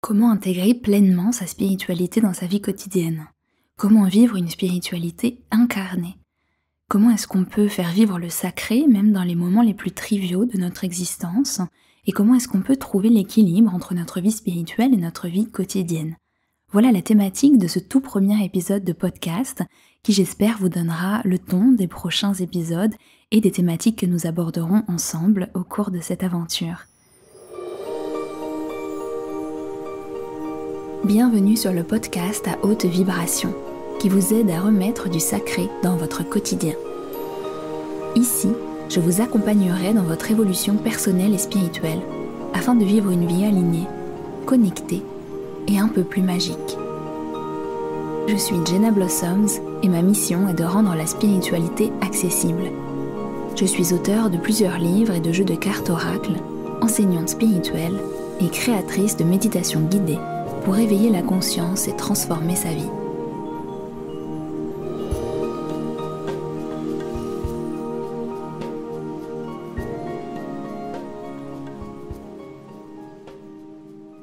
Comment intégrer pleinement sa spiritualité dans sa vie quotidienne Comment vivre une spiritualité incarnée Comment est-ce qu'on peut faire vivre le sacré même dans les moments les plus triviaux de notre existence Et comment est-ce qu'on peut trouver l'équilibre entre notre vie spirituelle et notre vie quotidienne Voilà la thématique de ce tout premier épisode de podcast qui j'espère vous donnera le ton des prochains épisodes et des thématiques que nous aborderons ensemble au cours de cette aventure. Bienvenue sur le podcast à haute vibration qui vous aide à remettre du sacré dans votre quotidien. Ici, je vous accompagnerai dans votre évolution personnelle et spirituelle afin de vivre une vie alignée, connectée et un peu plus magique. Je suis Jenna Blossoms et ma mission est de rendre la spiritualité accessible. Je suis auteur de plusieurs livres et de jeux de cartes oracles, enseignante spirituelle et créatrice de méditations guidées pour éveiller la conscience et transformer sa vie.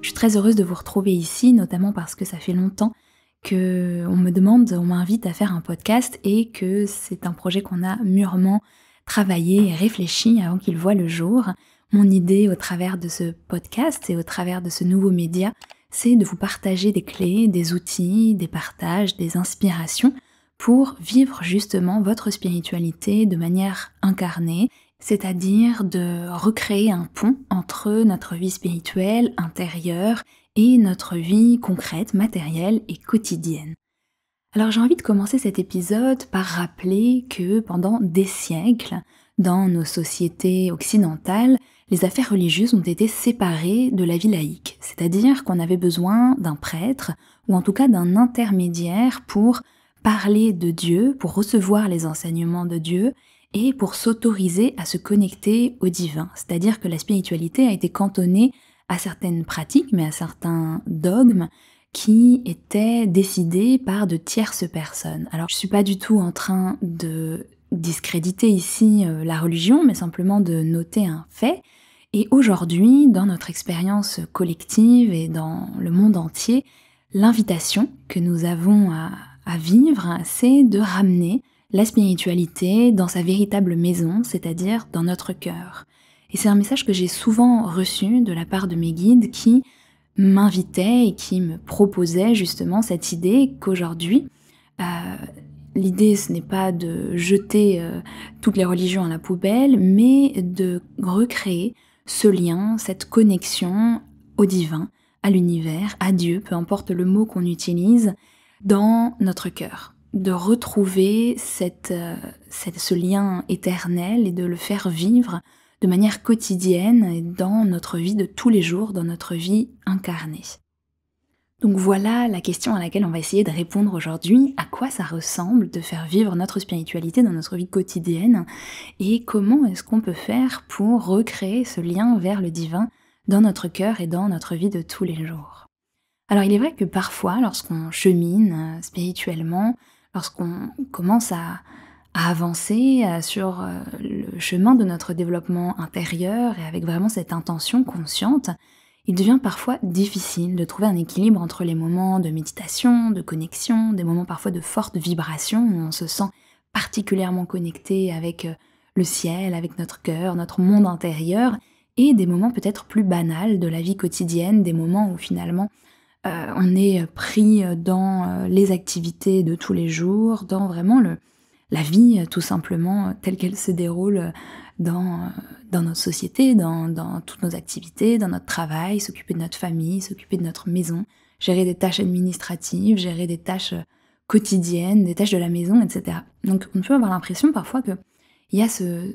Je suis très heureuse de vous retrouver ici, notamment parce que ça fait longtemps que on me demande, on m'invite à faire un podcast et que c'est un projet qu'on a mûrement travaillé et réfléchi avant qu'il voit le jour. Mon idée au travers de ce podcast et au travers de ce nouveau média, c'est de vous partager des clés, des outils, des partages, des inspirations pour vivre justement votre spiritualité de manière incarnée, c'est-à-dire de recréer un pont entre notre vie spirituelle intérieure et notre vie concrète, matérielle et quotidienne. Alors j'ai envie de commencer cet épisode par rappeler que pendant des siècles, dans nos sociétés occidentales, les affaires religieuses ont été séparées de la vie laïque, c'est-à-dire qu'on avait besoin d'un prêtre, ou en tout cas d'un intermédiaire pour parler de Dieu, pour recevoir les enseignements de Dieu, et pour s'autoriser à se connecter au divin. C'est-à-dire que la spiritualité a été cantonnée à certaines pratiques, mais à certains dogmes qui étaient décidés par de tierces personnes. Alors je ne suis pas du tout en train de discréditer ici euh, la religion, mais simplement de noter un fait. Et aujourd'hui, dans notre expérience collective et dans le monde entier, l'invitation que nous avons à, vivre, c'est de ramener la spiritualité dans sa véritable maison, c'est-à-dire dans notre cœur. Et c'est un message que j'ai souvent reçu de la part de mes guides qui m'invitaient et qui me proposaient justement cette idée qu'aujourd'hui, euh, L'idée, ce n'est pas de jeter euh, toutes les religions à la poubelle, mais de recréer ce lien, cette connexion au divin, à l'univers, à Dieu, peu importe le mot qu'on utilise, dans notre cœur. De retrouver euh, ce lien éternel et de le faire vivre de manière quotidienne dans notre vie de tous les jours, dans notre vie incarnée. Donc voilà la question à laquelle on va essayer de répondre aujourd'hui, à quoi ça ressemble de faire vivre notre spiritualité dans notre vie quotidienne et comment est-ce qu'on peut faire pour recréer ce lien vers le divin dans notre cœur et dans notre vie de tous les jours. Alors il est vrai que parfois lorsqu'on chemine euh, spirituellement, lorsqu'on commence à, avancer euh, sur euh, le chemin de notre développement intérieur et avec vraiment cette intention consciente, il devient parfois difficile de trouver un équilibre entre les moments de méditation, de connexion, des moments parfois de forte vibration où on se sent particulièrement connecté avec euh, le ciel, avec notre cœur, notre monde intérieur, et des moments peut-être plus banals de la vie quotidienne, des moments où finalement euh, on est pris dans euh, les activités de tous les jours, dans vraiment le, la vie tout simplement telle qu'elle se déroule dans, euh, dans notre société, dans, toutes nos activités, dans notre travail, s'occuper de notre famille, s'occuper de notre maison, gérer des tâches administratives, gérer des tâches euh, quotidiennes, des tâches de la maison, etc. Donc on peut avoir l'impression parfois qu'il y a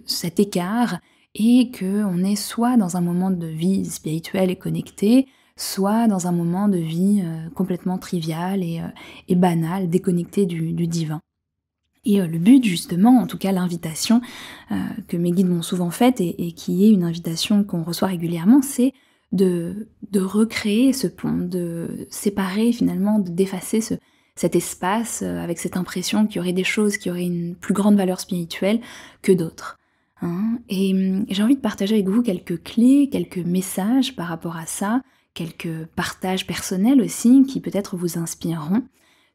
cet écart et qu'on est soit dans un moment de vie spirituelle et connectée, soit dans un moment de vie euh, complètement trivial et, et banal, déconnecté du divin. Et euh, le but, justement, en tout cas l'invitation euh, que mes guides m'ont souvent faite et, qui est une invitation qu'on reçoit régulièrement, c'est de, recréer ce pont, de séparer finalement, d'effacer de, ce, cet espace euh, avec cette impression qu'il y aurait des choses qui auraient une plus grande valeur spirituelle que d'autres. Hein. Et hum, j'ai envie de partager avec vous quelques clés, quelques messages par rapport à ça, quelques partages personnels aussi qui peut-être vous inspireront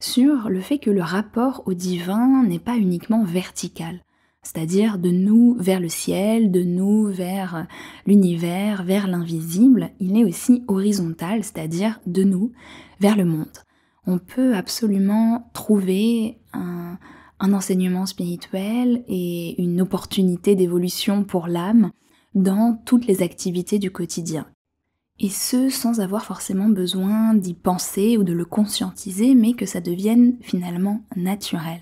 sur le fait que le rapport au divin n'est pas uniquement vertical, c'est-à-dire de nous vers le ciel, de nous vers l'univers, vers l'invisible, il est aussi horizontal, c'est-à-dire de nous vers le monde. On peut absolument trouver un, enseignement spirituel et une opportunité d'évolution pour l'âme dans toutes les activités du quotidien. Et ce, sans avoir forcément besoin d'y penser ou de le conscientiser, mais que ça devienne finalement naturel.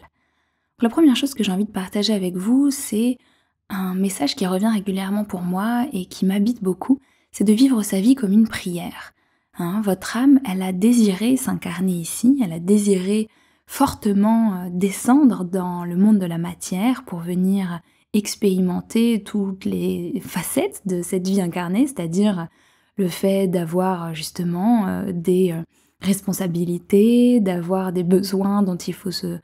la première chose que j'ai envie de partager avec vous, c'est un message qui revient régulièrement pour moi et qui m'habite beaucoup, c'est de vivre sa vie comme une prière. Hein, votre âme, elle a désiré s'incarner ici, elle a désiré fortement euh, descendre dans le monde de la matière pour venir expérimenter toutes les facettes de cette vie incarnée, c'est-à-dire le fait d'avoir euh, justement euh, des euh, responsabilités, d'avoir des besoins dont il faut se,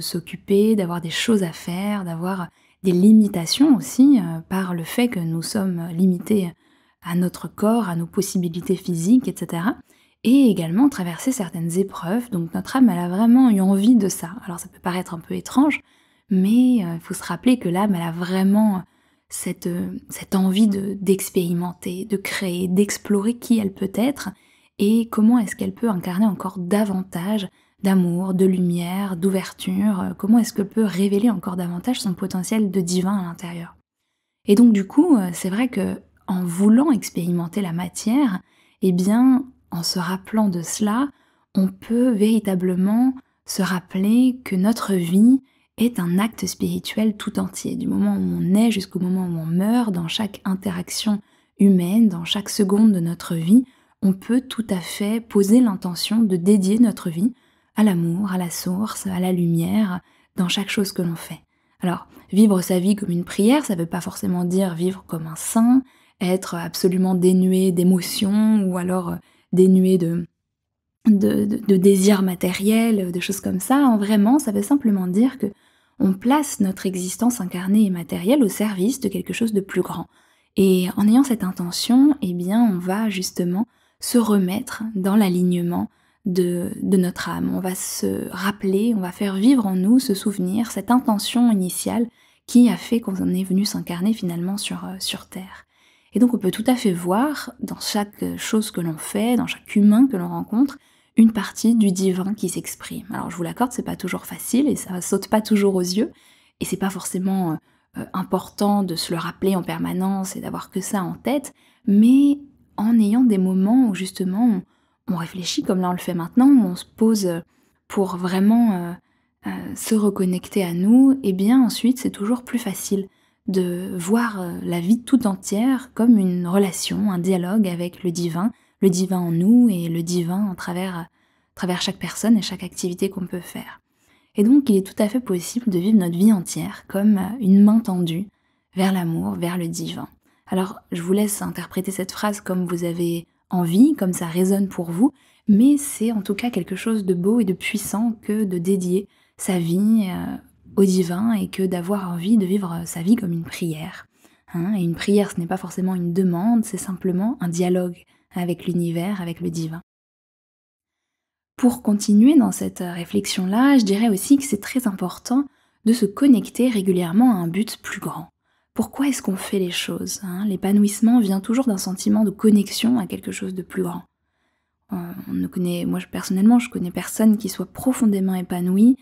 s'occuper, d'avoir des choses à faire, d'avoir des limitations aussi par le fait que nous sommes limités à notre corps, à nos possibilités physiques, etc. Et également traverser certaines épreuves. Donc notre âme, elle a vraiment eu envie de ça. Alors ça peut paraître un peu étrange, mais il faut se rappeler que l'âme, elle a vraiment euh, cette, envie d'expérimenter, de, créer, d'explorer qui elle peut être et comment est-ce qu'elle peut incarner encore davantage d'amour, de lumière, d'ouverture, euh, comment est-ce qu'elle peut révéler encore davantage son potentiel de divin à l'intérieur. Et donc du coup, euh, c'est vrai que en voulant expérimenter la matière, eh bien, en se rappelant de cela, on peut véritablement se rappeler que notre vie, est un acte spirituel tout entier, du moment où on naît jusqu'au moment où on meurt, dans chaque interaction humaine, dans chaque seconde de notre vie, on peut tout à fait poser l'intention de dédier notre vie à l'amour, à la source, à la lumière, dans chaque chose que l'on fait. Alors, vivre sa vie comme une prière, ça ne veut pas forcément dire vivre comme un saint, être absolument dénué d'émotions ou alors euh, dénué de, de, de, désirs matériels, de euh, choses comme ça. En hein, vraiment, ça veut simplement dire que on place notre existence incarnée et matérielle au service de quelque chose de plus grand. Et en ayant cette intention, eh bien, on va justement se remettre dans l'alignement de, de, notre âme. On va se rappeler, on va faire vivre en nous ce souvenir, cette intention initiale qui a fait qu'on est venu s'incarner finalement sur, euh, sur Terre. Et donc on peut tout à fait voir dans chaque chose que l'on fait, dans chaque humain que l'on rencontre, une partie du divin qui s'exprime. Alors je vous l'accorde, c'est pas toujours facile et ça saute pas toujours aux yeux et c'est pas forcément euh, euh, important de se le rappeler en permanence et d'avoir que ça en tête, mais en ayant des moments où justement on, réfléchit comme là on le fait maintenant, où on se pose pour vraiment euh, se reconnecter à nous, et eh bien ensuite c'est toujours plus facile de voir la vie tout entière comme une relation, un dialogue avec le divin le divin en nous et le divin à travers, chaque personne et chaque activité qu'on peut faire. Et donc il est tout à fait possible de vivre notre vie entière comme euh, une main tendue vers l'amour, vers le divin. Alors je vous laisse interpréter cette phrase comme vous avez envie, comme ça résonne pour vous, mais c'est en tout cas quelque chose de beau et de puissant que de dédier sa vie euh, au divin et que d'avoir envie de vivre euh, sa vie comme une prière. Hein. et une prière, ce n'est pas forcément une demande, c'est simplement un dialogue avec l'univers, avec le divin. Pour continuer dans cette réflexion-là, je dirais aussi que c'est très important de se connecter régulièrement à un but plus grand. Pourquoi est-ce qu'on fait les choses hein? L'épanouissement vient toujours d'un sentiment de connexion à quelque chose de plus grand. On connaît, moi personnellement, je connais personne qui soit profondément épanoui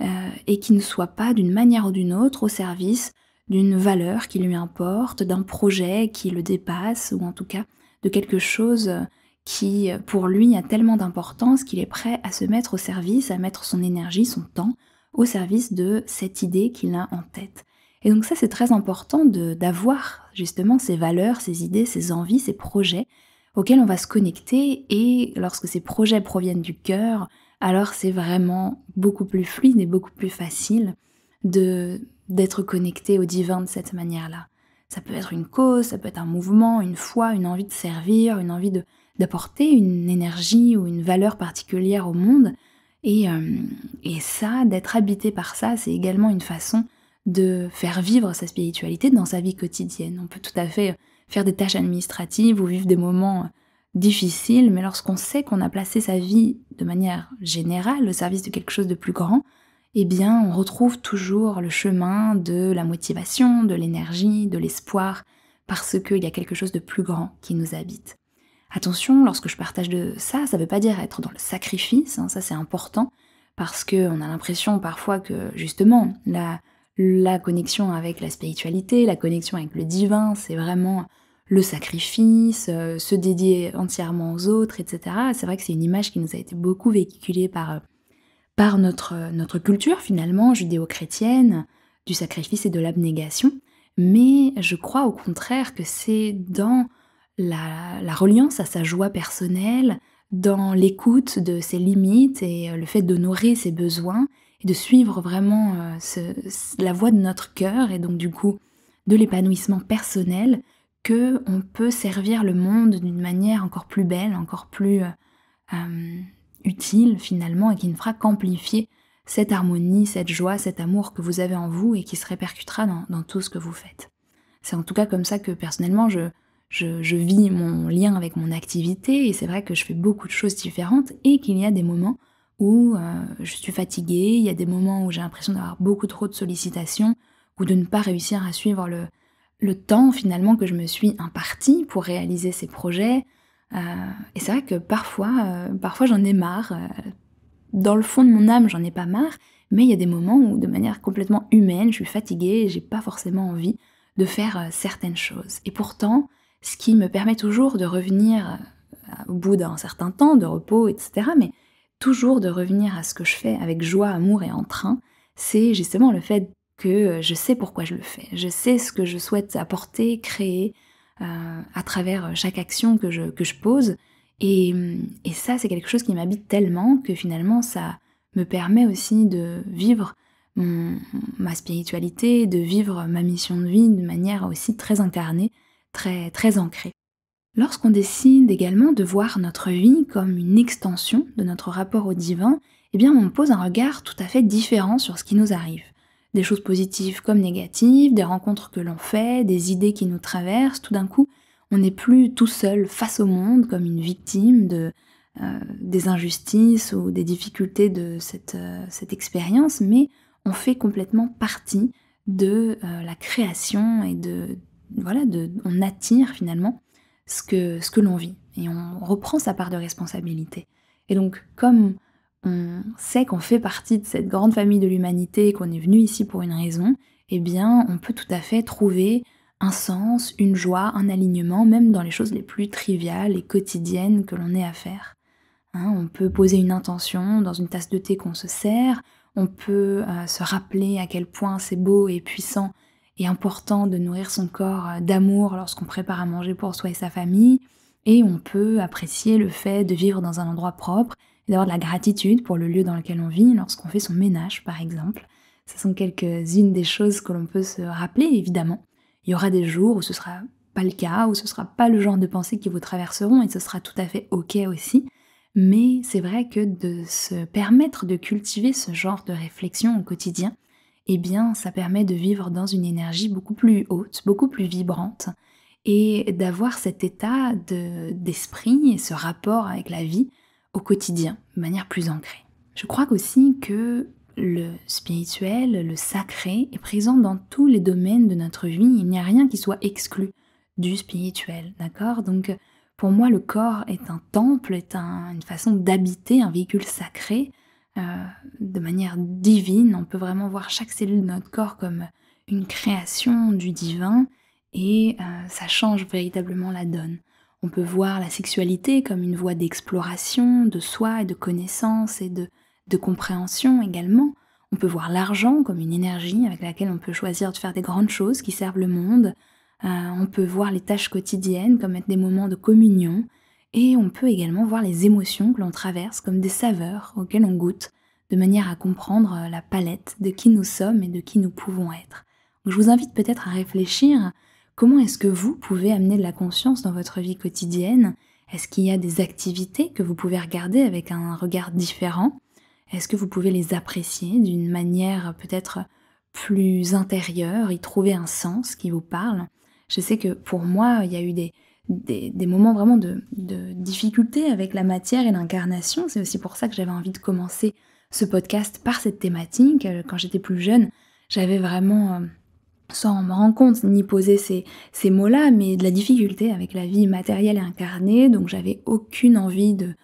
euh, et qui ne soit pas d'une manière ou d'une autre au service d'une valeur qui lui importe, d'un projet qui le dépasse ou en tout cas de quelque chose qui, pour lui, a tellement d'importance qu'il est prêt à se mettre au service, à mettre son énergie, son temps au service de cette idée qu'il a en tête. Et donc ça, c'est très important d'avoir justement ces valeurs, ces idées, ces envies, ces projets auxquels on va se connecter. Et lorsque ces projets proviennent du cœur, alors c'est vraiment beaucoup plus fluide et beaucoup plus facile d'être connecté au divin de cette manière-là. Ça peut être une cause, ça peut être un mouvement, une foi, une envie de servir, une envie d'apporter une énergie ou une valeur particulière au monde. Euh, et, ça, d'être habité par ça, c'est également une façon de faire vivre sa spiritualité dans sa vie quotidienne. On peut tout à fait faire des tâches administratives ou vivre des moments difficiles, mais lorsqu'on sait qu'on a placé sa vie de manière générale au service de quelque chose de plus grand, eh bien, on retrouve toujours le chemin de la motivation, de l'énergie, de l'espoir, parce qu'il y a quelque chose de plus grand qui nous habite. Attention, lorsque je partage de ça, ça ne veut pas dire être dans le sacrifice, hein, ça c'est important, parce qu'on a l'impression parfois que justement, la, connexion avec la spiritualité, la connexion avec le divin, c'est vraiment le sacrifice, euh, se dédier entièrement aux autres, etc. C'est vrai que c'est une image qui nous a été beaucoup véhiculée par... Euh, par notre, notre culture finalement judéo-chrétienne du sacrifice et de l'abnégation, mais je crois au contraire que c'est dans la, reliance à sa joie personnelle, dans l'écoute de ses limites et euh, le fait d'honorer ses besoins et de suivre vraiment euh, la voie de notre cœur et donc du coup de l'épanouissement personnel que on peut servir le monde d'une manière encore plus belle, encore plus euh, utile finalement et qui ne fera qu'amplifier cette harmonie, cette joie, cet amour que vous avez en vous et qui se répercutera dans, tout ce que vous faites. C'est en tout cas comme ça que personnellement je, vis mon lien avec mon activité et c'est vrai que je fais beaucoup de choses différentes et qu'il y a des moments où euh, je suis fatiguée, il y a des moments où j'ai l'impression d'avoir beaucoup trop de sollicitations ou de ne pas réussir à suivre le, le temps finalement que je me suis imparti pour réaliser ces projets, euh, et c'est vrai que parfois, euh, parfois j'en ai marre. Euh, dans le fond de mon âme, j'en ai pas marre, mais il y a des moments où, de manière complètement humaine, je suis fatiguée et j'ai pas forcément envie de faire certaines choses. Et pourtant, ce qui me permet toujours de revenir au bout d'un certain temps de repos, etc., mais toujours de revenir à ce que je fais avec joie, amour et entrain, c'est justement le fait que je sais pourquoi je le fais, je sais ce que je souhaite apporter, créer, euh, à travers euh, chaque action que je, que je pose. Et, et ça, c'est quelque chose qui m'habite tellement que finalement, ça me permet aussi de vivre ma spiritualité, de vivre ma mission de vie de manière aussi très incarnée, très, très ancrée. Lorsqu'on décide également de voir notre vie comme une extension de notre rapport au divin, eh bien on pose un regard tout à fait différent sur ce qui nous arrive des choses positives comme négatives, des rencontres que l'on fait, des idées qui nous traversent. Tout d'un coup, on n'est plus tout seul face au monde comme une victime de, euh, des injustices ou des difficultés de cette, euh, cette expérience, mais on fait complètement partie de euh, la création et de voilà, de, on attire finalement ce que, ce que l'on vit et on reprend sa part de responsabilité. Et donc, comme on sait qu'on fait partie de cette grande famille de l'humanité et qu'on est venu ici pour une raison, eh bien, on peut tout à fait trouver un sens, une joie, un alignement, même dans les choses les plus triviales et quotidiennes que l'on ait à faire. Hein, on peut poser une intention dans une tasse de thé qu'on se sert, on peut euh, se rappeler à quel point c'est beau et puissant et important de nourrir son corps euh, d'amour lorsqu'on prépare à manger pour soi et sa famille, et on peut apprécier le fait de vivre dans un endroit propre d'avoir de la gratitude pour le lieu dans lequel on vit lorsqu'on fait son ménage, par exemple. Ce sont quelques-unes des choses que l'on peut se rappeler, évidemment. Il y aura des jours où ce sera pas le cas, où ce sera pas le genre de pensée qui vous traverseront, et ce sera tout à fait ok aussi. Mais c'est vrai que de se permettre de cultiver ce genre de réflexion au quotidien, eh bien, ça permet de vivre dans une énergie beaucoup plus haute, beaucoup plus vibrante, et d'avoir cet état d'esprit et ce rapport avec la vie au quotidien, de manière plus ancrée. Je crois aussi que le spirituel, le sacré est présent dans tous les domaines de notre vie. Il n'y a rien qui soit exclu du spirituel, d'accord Donc pour moi, le corps est un temple, est une façon d'habiter un véhicule sacré euh, de manière divine. On peut vraiment voir chaque cellule de notre corps comme une création du divin et euh, ça change véritablement la donne. On peut voir la sexualité comme une voie d'exploration de soi et de connaissance et de, compréhension également. On peut voir l'argent comme une énergie avec laquelle on peut choisir de faire des grandes choses qui servent le monde. Euh, on peut voir les tâches quotidiennes comme être des moments de communion. Et on peut également voir les émotions que l'on traverse comme des saveurs auxquelles on goûte, de manière à comprendre euh, la palette de qui nous sommes et de qui nous pouvons être. je vous invite peut-être à réfléchir Comment est-ce que vous pouvez amener de la conscience dans votre vie quotidienne Est-ce qu'il y a des activités que vous pouvez regarder avec un regard différent Est-ce que vous pouvez les apprécier d'une manière peut-être plus intérieure, y trouver un sens qui vous parle Je sais que pour moi, il y a eu des, des, moments vraiment de, difficulté avec la matière et l'incarnation. C'est aussi pour ça que j'avais envie de commencer ce podcast par cette thématique. Euh, quand j'étais plus jeune, j'avais vraiment euh, sans me rendre compte ni poser ces, mots-là, mais de la difficulté avec la vie matérielle et incarnée, donc j'avais aucune envie de,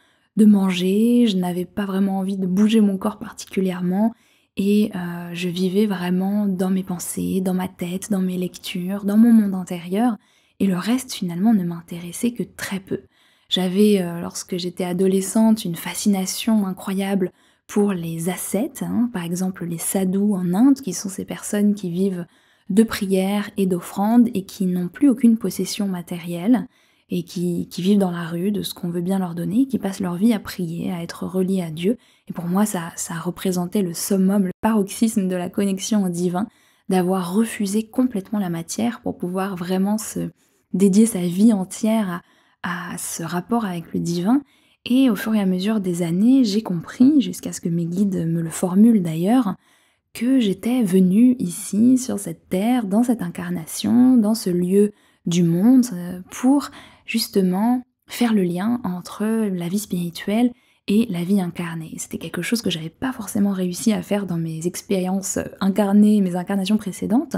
manger, je n'avais pas vraiment envie de bouger mon corps particulièrement, et euh, je vivais vraiment dans mes pensées, dans ma tête, dans mes lectures, dans mon monde intérieur, et le reste finalement ne m'intéressait que très peu. J'avais, euh, lorsque j'étais adolescente, une fascination incroyable pour les ascètes, hein. par exemple les sadhus en Inde, qui sont ces personnes qui vivent de prières et d'offrandes et qui n'ont plus aucune possession matérielle et qui, vivent dans la rue de ce qu'on veut bien leur donner, qui passent leur vie à prier, à être reliés à Dieu. Et pour moi, ça, ça représentait le summum, le paroxysme de la connexion au divin, d'avoir refusé complètement la matière pour pouvoir vraiment se dédier sa vie entière à ce rapport avec le divin. Et au fur et à mesure des années, j'ai compris, jusqu'à ce que mes guides me le formulent d'ailleurs, que j'étais venue ici, sur cette terre, dans cette incarnation, dans ce lieu du monde, euh, pour justement faire le lien entre la vie spirituelle et la vie incarnée. C'était quelque chose que j'avais pas forcément réussi à faire dans mes expériences incarnées, mes incarnations précédentes.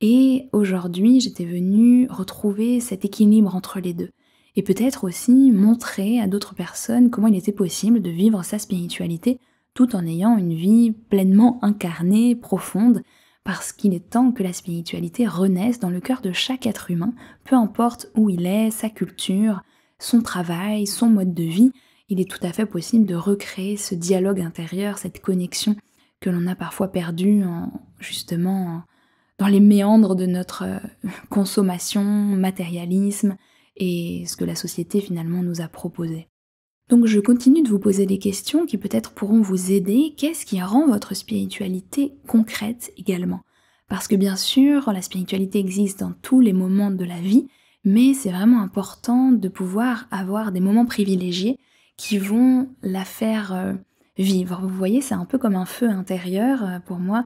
Et aujourd'hui, j'étais venue retrouver cet équilibre entre les deux. Et peut-être aussi montrer à d'autres personnes comment il était possible de vivre sa spiritualité tout en ayant une vie pleinement incarnée, profonde, parce qu'il est temps que la spiritualité renaisse dans le cœur de chaque être humain, peu importe où il est, sa culture, son travail, son mode de vie, il est tout à fait possible de recréer ce dialogue intérieur, cette connexion que l'on a parfois perdue en, justement dans les méandres de notre euh, consommation, matérialisme et ce que la société finalement nous a proposé. Donc je continue de vous poser des questions qui peut-être pourront vous aider. Qu'est-ce qui rend votre spiritualité concrète également Parce que bien sûr, la spiritualité existe dans tous les moments de la vie, mais c'est vraiment important de pouvoir avoir des moments privilégiés qui vont la faire euh, vivre. Vous voyez, c'est un peu comme un feu intérieur euh, pour moi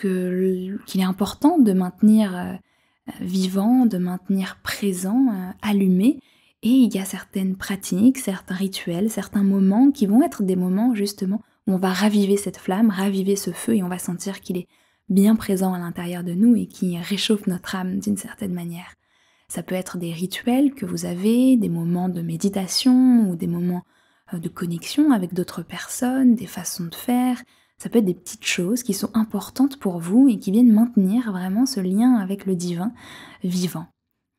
qu'il est important de maintenir euh, vivant, de maintenir présent, allumé, et il y a certaines pratiques, certains rituels, certains moments qui vont être des moments justement où on va raviver cette flamme, raviver ce feu et on va sentir qu'il est bien présent à l'intérieur de nous et qui réchauffe notre âme d'une certaine manière. Ça peut être des rituels que vous avez, des moments de méditation ou des moments euh, de connexion avec d'autres personnes, des façons de faire. Ça peut être des petites choses qui sont importantes pour vous et qui viennent maintenir vraiment ce lien avec le divin vivant.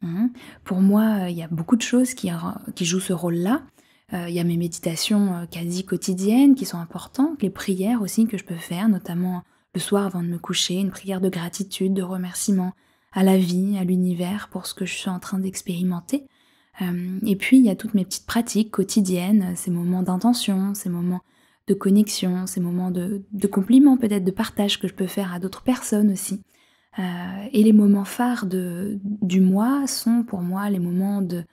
Mhm. Pour moi, euh, il y a beaucoup de choses qui, jouent ce rôle-là. Euh, il y a mes méditations euh, quasi quotidiennes qui sont importantes, les prières aussi que je peux faire, notamment le soir avant de me coucher, une prière de gratitude, de remerciement à la vie, à l'univers pour ce que je suis en train d'expérimenter. et puis, il y a toutes mes petites pratiques quotidiennes, ces moments d'intention, ces moments de connexion, ces moments de compliments peut-être, de partage que je peux faire à d'autres personnes aussi. Euh, et les moments phares du mois sont pour moi les moments de,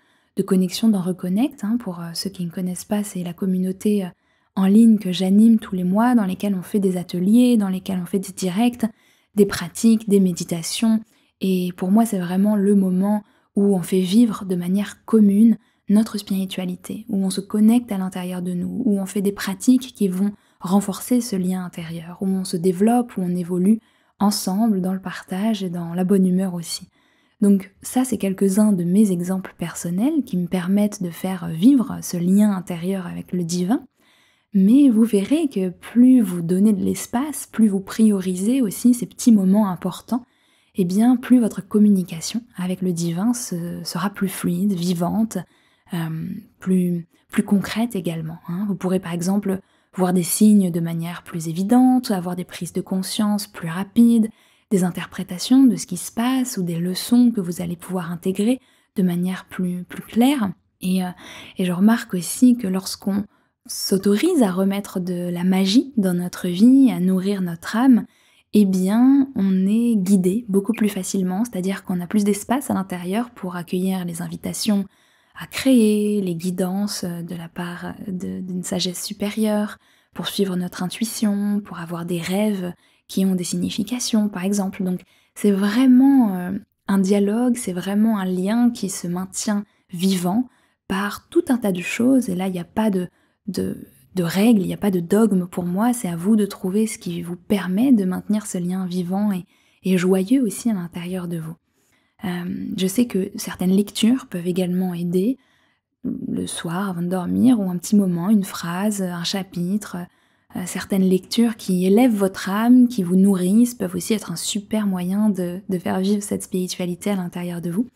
connexion d'en Reconnect. Hein, pour euh, ceux qui ne connaissent pas, c'est la communauté euh, en ligne que j'anime tous les mois, dans lesquels on fait des ateliers, dans lesquels on fait des directs, des pratiques, des méditations. Et pour moi, c'est vraiment le moment où on fait vivre de manière commune notre spiritualité, où on se connecte à l'intérieur de nous, où on fait des pratiques qui vont renforcer ce lien intérieur, où on se développe, où on évolue ensemble dans le partage et dans la bonne humeur aussi. Donc ça, c'est quelques-uns de mes exemples personnels qui me permettent de faire vivre ce lien intérieur avec le divin. Mais vous verrez que plus vous donnez de l'espace, plus vous priorisez aussi ces petits moments importants, et eh bien plus votre communication avec le divin sera plus fluide, vivante, euh, plus, plus concrète également. Hein. Vous pourrez par exemple voir des signes de manière plus évidente, avoir des prises de conscience plus rapides, des interprétations de ce qui se passe ou des leçons que vous allez pouvoir intégrer de manière plus, plus claire. Et, euh, et je remarque aussi que lorsqu'on s'autorise à remettre de la magie dans notre vie, à nourrir notre âme, eh bien, on est guidé beaucoup plus facilement, c'est-à-dire qu'on a plus d'espace à l'intérieur pour accueillir les invitations à créer, les guidances euh, de la part euh, d'une sagesse supérieure, pour suivre notre intuition, pour avoir des rêves qui ont des significations, par exemple. Donc c'est vraiment euh, un dialogue, c'est vraiment un lien qui se maintient vivant par tout un tas de choses. Et là, il n'y a pas de, de, règles, il n'y a pas de dogme pour moi. C'est à vous de trouver ce qui vous permet de maintenir ce lien vivant et joyeux aussi à l'intérieur de vous. Euh, je sais que certaines lectures peuvent également aider, le soir avant de dormir, ou un petit moment, une phrase, un chapitre. Euh, certaines lectures qui élèvent votre âme, qui vous nourrissent, peuvent aussi être un super moyen de, faire vivre cette spiritualité à l'intérieur de vous.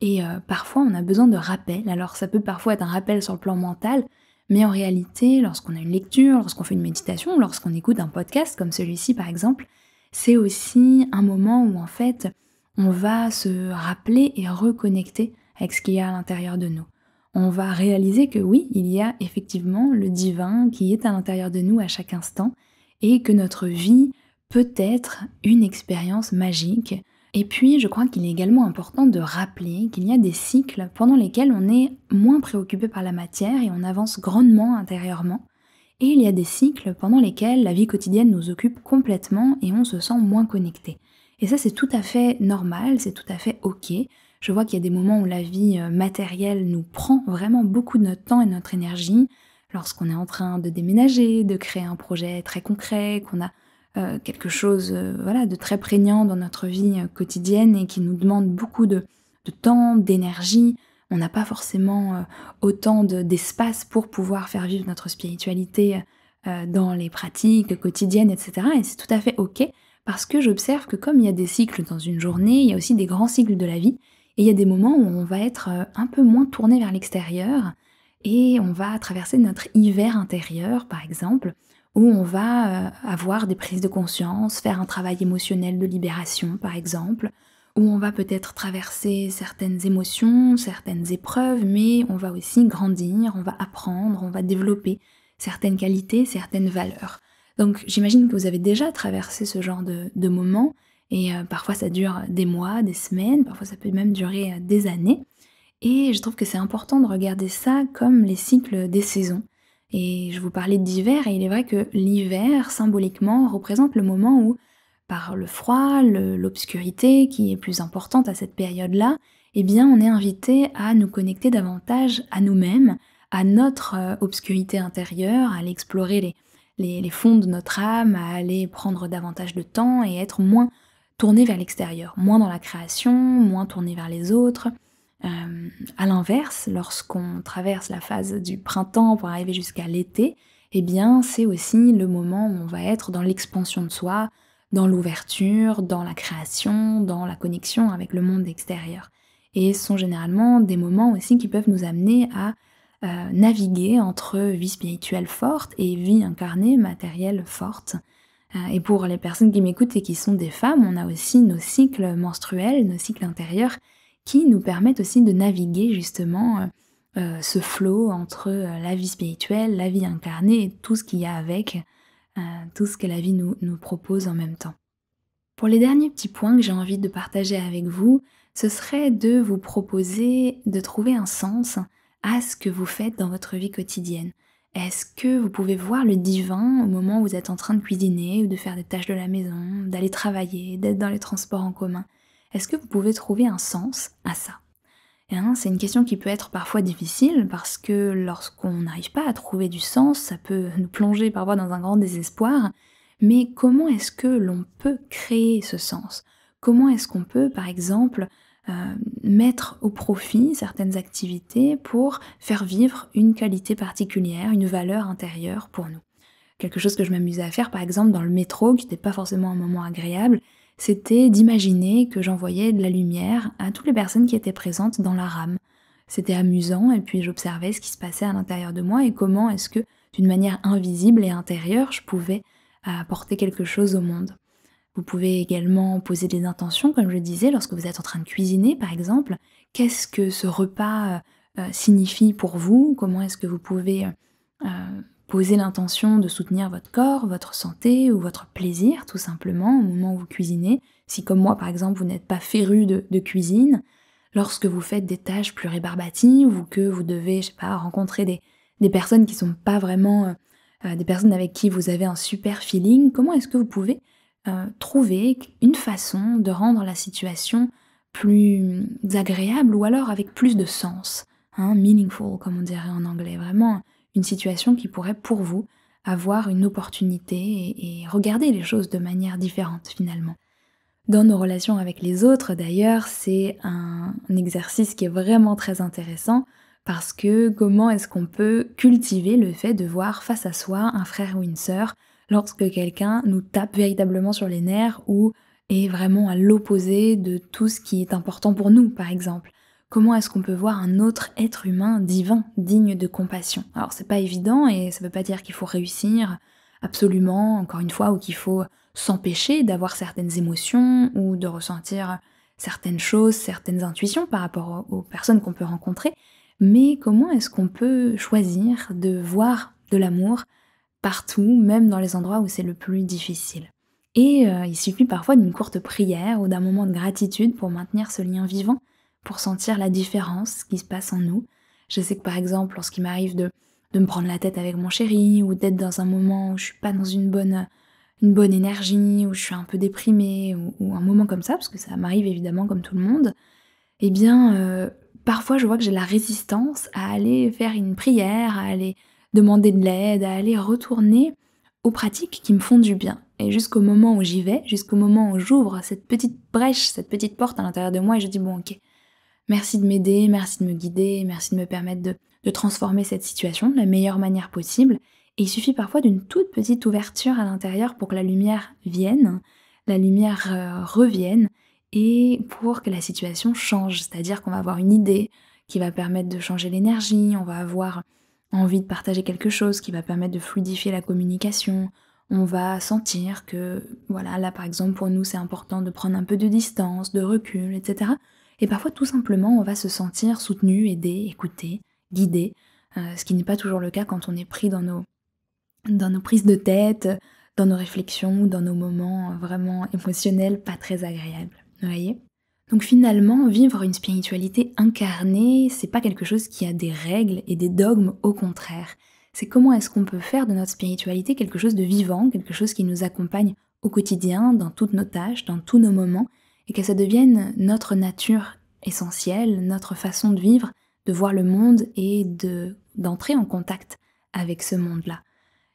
Et euh, parfois, on a besoin de rappels, Alors, ça peut parfois être un rappel sur le plan mental, mais en réalité, lorsqu'on a une lecture, lorsqu'on fait une méditation, lorsqu'on écoute un podcast comme celui-ci par exemple, c'est aussi un moment où en fait on va se rappeler et reconnecter avec ce qu'il y a à l'intérieur de nous. On va réaliser que oui, il y a effectivement le divin qui est à l'intérieur de nous à chaque instant et que notre vie peut être une expérience magique. Et puis, je crois qu'il est également important de rappeler qu'il y a des cycles pendant lesquels on est moins préoccupé par la matière et on avance grandement intérieurement. Et il y a des cycles pendant lesquels la vie quotidienne nous occupe complètement et on se sent moins connecté. Et ça, c'est tout à fait normal, c'est tout à fait ok. Je vois qu'il y a des moments où la vie euh, matérielle nous prend vraiment beaucoup de notre temps et notre énergie, lorsqu'on est en train de déménager, de créer un projet très concret, qu'on a euh, quelque chose euh, voilà, de très prégnant dans notre vie quotidienne et qui nous demande beaucoup de, temps, d'énergie. On n'a pas forcément autant d'espace pour pouvoir faire vivre notre spiritualité dans les pratiques quotidiennes, etc. Et c'est tout à fait OK parce que j'observe que comme il y a des cycles dans une journée, il y a aussi des grands cycles de la vie, et il y a des moments où on va être euh, un peu moins tourné vers l'extérieur, et on va traverser notre hiver intérieur, par exemple, où on va euh, avoir des prises de conscience, faire un travail émotionnel de libération, par exemple, où on va peut-être traverser certaines émotions, certaines épreuves, mais on va aussi grandir, on va apprendre, on va développer certaines qualités, certaines valeurs. Donc j'imagine que vous avez déjà traversé ce genre de, de moment, et euh, parfois ça dure des mois, des semaines, parfois ça peut même durer euh, des années. Et je trouve que c'est important de regarder ça comme les cycles des saisons. Et je vous parlais d'hiver, et il est vrai que l'hiver, symboliquement, représente le moment où, par le froid, l'obscurité qui est plus importante à cette période-là, eh bien, on est invité à nous connecter davantage à nous-mêmes, à notre euh, obscurité intérieure, à l'explorer les, les, fonds de notre âme à aller prendre davantage de temps et être moins tourné vers l'extérieur, moins dans la création, moins tourné vers les autres. Euh, à l'inverse, lorsqu'on traverse la phase du printemps pour arriver jusqu'à l'été, eh bien, c'est aussi le moment où on va être dans l'expansion de soi, dans l'ouverture, dans la création, dans la connexion avec le monde extérieur. Et ce sont généralement des moments aussi qui peuvent nous amener à euh, naviguer entre vie spirituelle forte et vie incarnée, matérielle forte. Euh, et pour les personnes qui m'écoutent et qui sont des femmes, on a aussi nos cycles menstruels, nos cycles intérieurs, qui nous permettent aussi de naviguer justement euh, ce flot entre la vie spirituelle, la vie incarnée et tout ce qu'il y a avec, tout ce que la vie nous propose en même temps. Pour les derniers petits points que j'ai envie de partager avec vous, ce serait de vous proposer de trouver un sens à ce que vous faites dans votre vie quotidienne. Est-ce que vous pouvez voir le divin au moment où vous êtes en train de cuisiner ou de faire des tâches de la maison, d'aller travailler, d'être dans les transports en commun Est-ce que vous pouvez trouver un sens à ça eh ben, C'est une question qui peut être parfois difficile parce que lorsqu'on n'arrive pas à trouver du sens, ça peut nous plonger parfois dans un grand désespoir. Mais comment est-ce que l'on peut créer ce sens Comment est-ce qu'on peut, par exemple, euh, mettre au profit certaines activités pour faire vivre une qualité particulière, une valeur intérieure pour nous. Quelque chose que je m'amusais à faire par exemple dans le métro, qui n'était pas forcément un moment agréable, c'était d'imaginer que j'envoyais de la lumière à toutes les personnes qui étaient présentes dans la rame. C'était amusant et puis j'observais ce qui se passait à l'intérieur de moi et comment est-ce que d'une manière invisible et intérieure je pouvais apporter quelque chose au monde. Vous pouvez également poser des intentions, comme je le disais, lorsque vous êtes en train de cuisiner, par exemple. Qu'est-ce que ce repas euh, euh, signifie pour vous Comment est-ce que vous pouvez euh, poser l'intention de soutenir votre corps, votre santé ou votre plaisir, tout simplement, au moment où vous cuisinez Si, comme moi, par exemple, vous n'êtes pas féru de, cuisine, lorsque vous faites des tâches plus rébarbatives ou que vous devez, je sais pas, rencontrer des, personnes qui sont pas vraiment... des personnes avec qui vous avez un super feeling, comment est-ce que vous pouvez euh, trouver une façon de rendre la situation plus agréable ou alors avec plus de sens, hein, meaningful comme on dirait en anglais, vraiment une situation qui pourrait pour vous avoir une opportunité et, regarder les choses de manière différente finalement. Dans nos relations avec les autres d'ailleurs, c'est un, un exercice qui est vraiment très intéressant parce que comment est-ce qu'on peut cultiver le fait de voir face à soi un frère ou une sœur lorsque quelqu'un nous tape véritablement sur les nerfs ou est vraiment à l'opposé de tout ce qui est important pour nous, par exemple. Comment est-ce qu'on peut voir un autre être humain divin, digne de compassion Alors c'est pas évident et ça veut pas dire qu'il faut réussir absolument, encore une fois, ou qu'il faut s'empêcher d'avoir certaines émotions ou de ressentir certaines choses, certaines intuitions par rapport aux personnes qu'on peut rencontrer, mais comment est-ce qu'on peut choisir de voir de l'amour partout, même dans les endroits où c'est le plus difficile. Et euh, il suffit parfois d'une courte prière ou d'un moment de gratitude pour maintenir ce lien vivant, pour sentir la différence, qui se passe en nous. Je sais que par exemple, lorsqu'il m'arrive de, me prendre la tête avec mon chéri, ou d'être dans un moment où je suis pas dans une bonne, une bonne énergie, où je suis un peu déprimée, ou, un moment comme ça, parce que ça m'arrive évidemment comme tout le monde, et eh bien, euh, parfois je vois que j'ai la résistance à aller faire une prière, à aller demander de l'aide, à aller retourner aux pratiques qui me font du bien. Et jusqu'au moment où j'y vais, jusqu'au moment où j'ouvre cette petite brèche, cette petite porte à l'intérieur de moi et je dis bon ok, merci de m'aider, merci de me guider, merci de me permettre de, transformer cette situation de la meilleure manière possible. Et il suffit parfois d'une toute petite ouverture à l'intérieur pour que la lumière vienne, la lumière euh, revienne et pour que la situation change. C'est-à-dire qu'on va avoir une idée qui va permettre de changer l'énergie, on va avoir envie de partager quelque chose qui va permettre de fluidifier la communication. On va sentir que, voilà, là par exemple pour nous c'est important de prendre un peu de distance, de recul, etc. Et parfois tout simplement on va se sentir soutenu, aidé, écouté, guidé, euh, ce qui n'est pas toujours le cas quand on est pris dans nos, dans nos prises de tête, dans nos réflexions, dans nos moments vraiment émotionnels pas très agréables. Vous voyez donc finalement, vivre une spiritualité incarnée, c'est pas quelque chose qui a des règles et des dogmes, au contraire. C'est comment est-ce qu'on peut faire de notre spiritualité quelque chose de vivant, quelque chose qui nous accompagne au quotidien, dans toutes nos tâches, dans tous nos moments, et que ça devienne notre nature essentielle, notre façon de vivre, de voir le monde et de d'entrer en contact avec ce monde-là.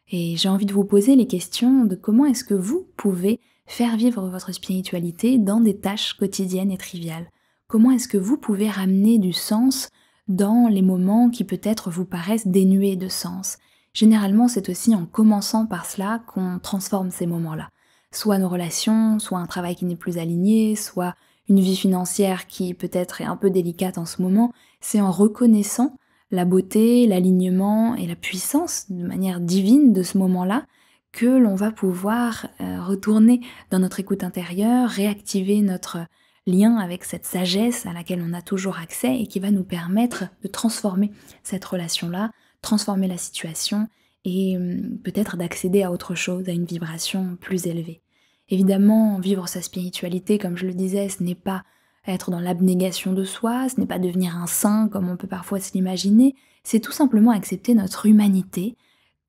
Et j'ai envie de vous poser les questions de comment est-ce que vous pouvez faire vivre votre spiritualité dans des tâches quotidiennes et triviales Comment est-ce que vous pouvez ramener du sens dans les moments qui peut-être vous paraissent dénués de sens Généralement, c'est aussi en commençant par cela qu'on transforme ces moments-là. Soit nos relations, soit un travail qui n'est plus aligné, soit une vie financière qui peut-être est un peu délicate en ce moment, c'est en reconnaissant la beauté, l'alignement et la puissance de manière divine de ce moment-là que l'on va pouvoir euh, retourner dans notre écoute intérieure, réactiver notre lien avec cette sagesse à laquelle on a toujours accès et qui va nous permettre de transformer cette relation-là, transformer la situation et hum, peut-être d'accéder à autre chose, à une vibration plus élevée. Évidemment, vivre sa spiritualité, comme je le disais, ce n'est pas être dans l'abnégation de soi, ce n'est pas devenir un saint comme on peut parfois se l'imaginer, c'est tout simplement accepter notre humanité,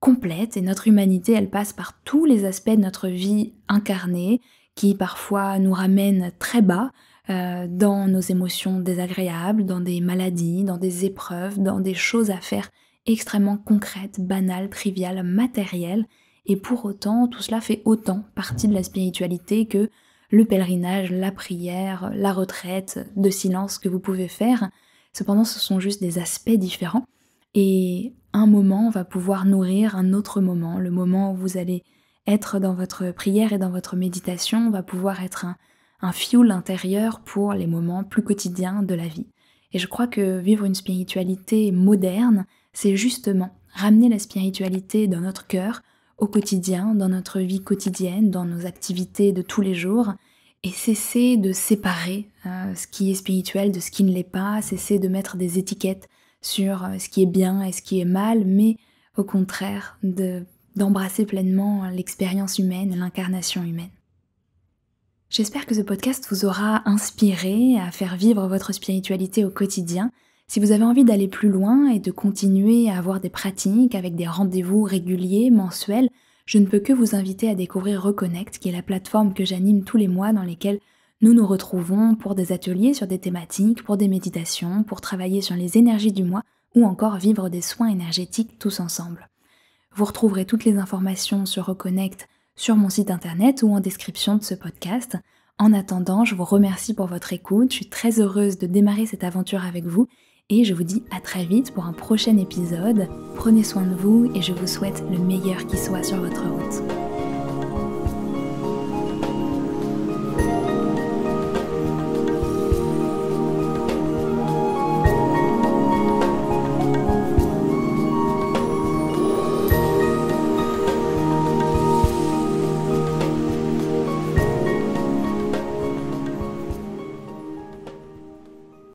complète et notre humanité, elle passe par tous les aspects de notre vie incarnée qui parfois nous ramène très bas euh, dans nos émotions désagréables, dans des maladies, dans des épreuves, dans des choses à faire extrêmement concrètes, banales, triviales, matérielles. Et pour autant, tout cela fait autant partie de la spiritualité que le pèlerinage, la prière, la retraite de silence que vous pouvez faire. Cependant, ce sont juste des aspects différents. Et un moment va pouvoir nourrir un autre moment. Le moment où vous allez être dans votre prière et dans votre méditation va pouvoir être un, un fioul intérieur pour les moments plus quotidiens de la vie. Et je crois que vivre une spiritualité moderne, c'est justement ramener la spiritualité dans notre cœur, au quotidien, dans notre vie quotidienne, dans nos activités de tous les jours, et cesser de séparer euh, ce qui est spirituel de ce qui ne l'est pas, cesser de mettre des étiquettes, sur euh, ce qui est bien et ce qui est mal, mais au contraire d'embrasser pleinement l'expérience humaine, l'incarnation humaine. J'espère que ce podcast vous aura inspiré à faire vivre votre spiritualité au quotidien. Si vous avez envie d'aller plus loin et de continuer à avoir des pratiques avec des rendez-vous réguliers, mensuels, je ne peux que vous inviter à découvrir Reconnect, qui est la plateforme que j'anime tous les mois dans lesquelles nous nous retrouvons pour des ateliers sur des thématiques, pour des méditations, pour travailler sur les énergies du mois ou encore vivre des soins énergétiques tous ensemble. Vous retrouverez toutes les informations sur Reconnect sur mon site internet ou en description de ce podcast. En attendant, je vous remercie pour votre écoute, je suis très heureuse de démarrer cette aventure avec vous et je vous dis à très vite pour un prochain épisode. Prenez soin de vous et je vous souhaite le meilleur qui soit sur votre route.